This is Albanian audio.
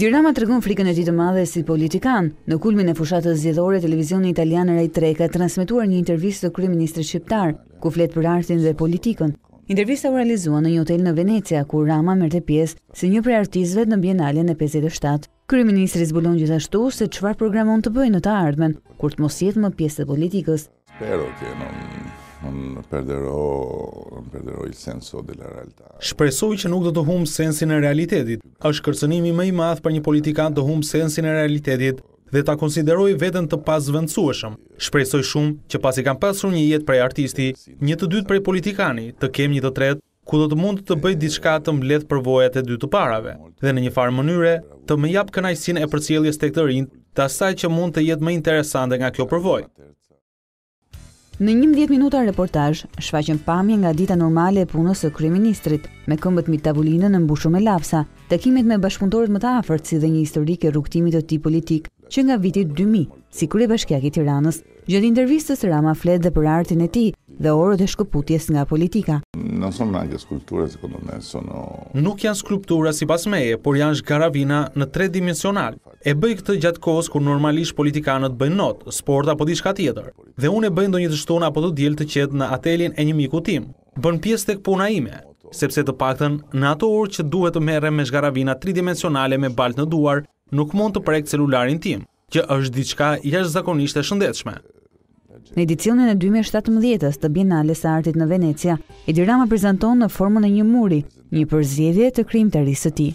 dirama të rëgun frikën e ti të madhe si politikan. Në kulmin e fushatës zjedhore, televizionin italian Rai 3 ka transmituar një intervjist të kërë shqiptar, ku fletë për artin dhe politikën. Intervjista u realizua në një hotel në Venecia, ku Rama të pjesë si një prej artizve në Bienale në 57. Kryeministri zbulon gjithashtu se çfarë programon të bëjë në të ardhmen, kur të mos jetë më pjesë e politikës. Spero perdero, senso realtà. Shpresoj që nuk do të humë sensin e realitetit. është kërcënimi më i madh për një politikan të humë sensin e realitetit dhe ta konsideroj veten të pazvendësueshëm. Shpresoj shumë që pasi kam pasur një jetë prej artisti, një të dytë prej politikani, të kem një të tretë ku do të mund të bëj diçka të mbledh për e dy të parave dhe në një farë mënyre të më jap kënajsin e përcjelljes tek të rinj, të asaj që mund të jetë më interesante nga kjo përvojë. Në një mdjet minuta reportaj, shfaqen pamje nga dita normale e punës e kryeministrit, me këmbët mi tavullinën në mbushur me lapsa, takimet me bashkëpunëtorët më të afert si dhe një historik e rukëtimit të ti politik, që nga vitit 2000, si kërë e bashkjaki tiranës, gjëtë intervistës Rama Flet dhe për artin e ti, dhe orët e shkëputjes nga politika. Po nuk janë skulptura si pas meje, por janë shgaravina në tre dimensional. E bëj këtë gjatë kohës kur normalisht politikanët bëjnë notë, sport apo dishka tjetër. Dhe unë e bëjnë do një të shtona apo të djelë të qetë në atelin e një miku tim. Bën pjesë tek puna ime, sepse të pakten në ato orë që duhet të mere me shgaravina dimensionale me balt në duar, nuk mund të prek celularin tim, që është diçka jashtë zakonisht e shëndetshme. Në edicionin e 2017 të bienales së artit në Venecia, Edirama prezanton në formën e një muri, një përzierje të krijimtarisë së tij.